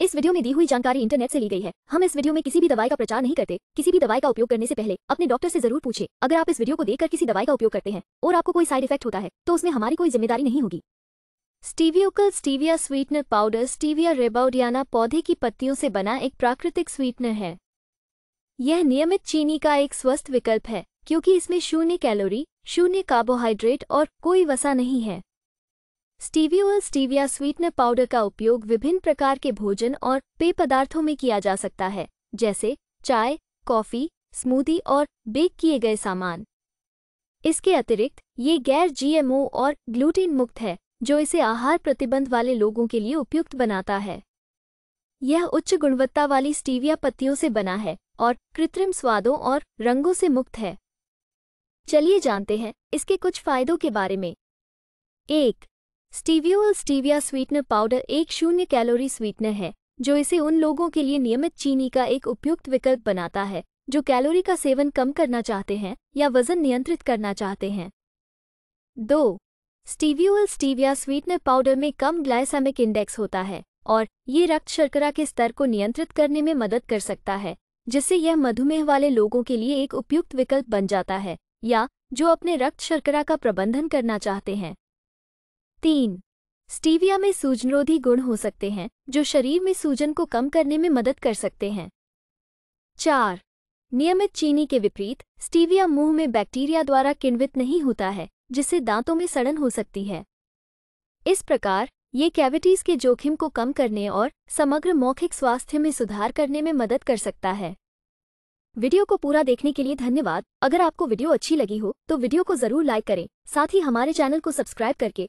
इस वीडियो में दी हुई जानकारी इंटरनेट से ली गई है हम इस वीडियो में किसी भी दवाई का प्रचार नहीं करते किसी भी दवाई का उपयोग करने से पहले अपने डॉक्टर से जरूर पूछे अगर आप इस वीडियो को देखकर किसी दवाई का उपयोग करते हैं और आपको कोई साइड इफेक्ट होता है तो उसमें हमारी कोई जिम्मेदारी नहीं होगी स्टीवियोकल stevia sweetener powder stevia rebaudiana पौधे की पत्तियों से बना एक प्राकृतिक स्वीटनर है यह नियमित चीनी का एक स्वस्थ विकल्प है क्योंकि इसमें शून्य कैलोरी शून्य कार्बोहाइड्रेट और कोई वसा नहीं है स्टीवियोल स्टीविया स्वीटनर पाउडर का उपयोग विभिन्न प्रकार के भोजन और पेय पदार्थों में किया जा सकता है जैसे चाय कॉफ़ी स्मूदी और बेक किए गए सामान इसके अतिरिक्त ये गैर जीएमओ और ग्लूटीन मुक्त है जो इसे आहार प्रतिबंध वाले लोगों के लिए उपयुक्त बनाता है यह उच्च गुणवत्ता वाली स्टीविया पत्तियों से बना है और कृत्रिम स्वादों और रंगों से मुक्त है चलिए जानते हैं इसके कुछ फायदों के बारे में एक स्टीवियोल स्टीविया स्वीटनर पाउडर एक शून्य कैलोरी स्वीटनर है जो इसे उन लोगों के लिए नियमित चीनी का एक उपयुक्त विकल्प बनाता है जो कैलोरी का सेवन कम करना चाहते हैं या वजन नियंत्रित करना चाहते हैं दो स्टीवियोल स्टीविया स्वीटनर पाउडर में कम ग्लाइसेमिक इंडेक्स होता है और ये रक्त शर्करा के स्तर को नियंत्रित करने में मदद कर सकता है जिससे यह मधुमेह वाले लोगों के लिए एक उपयुक्त विकल्प बन जाता है या जो अपने रक्त शर्करा का प्रबंधन करना चाहते हैं तीन स्टीविया में सूजनरोधी गुण हो सकते हैं जो शरीर में सूजन को कम करने में मदद कर सकते हैं चार नियमित चीनी के विपरीत स्टीविया मुंह में बैक्टीरिया द्वारा किण्वित नहीं होता है जिससे दांतों में सड़न हो सकती है इस प्रकार ये कैविटीज़ के जोखिम को कम करने और समग्र मौखिक स्वास्थ्य में सुधार करने में मदद कर सकता है वीडियो को पूरा देखने के लिए धन्यवाद अगर आपको वीडियो अच्छी लगी हो तो वीडियो को जरूर लाइक करें साथ ही हमारे चैनल को सब्सक्राइब करके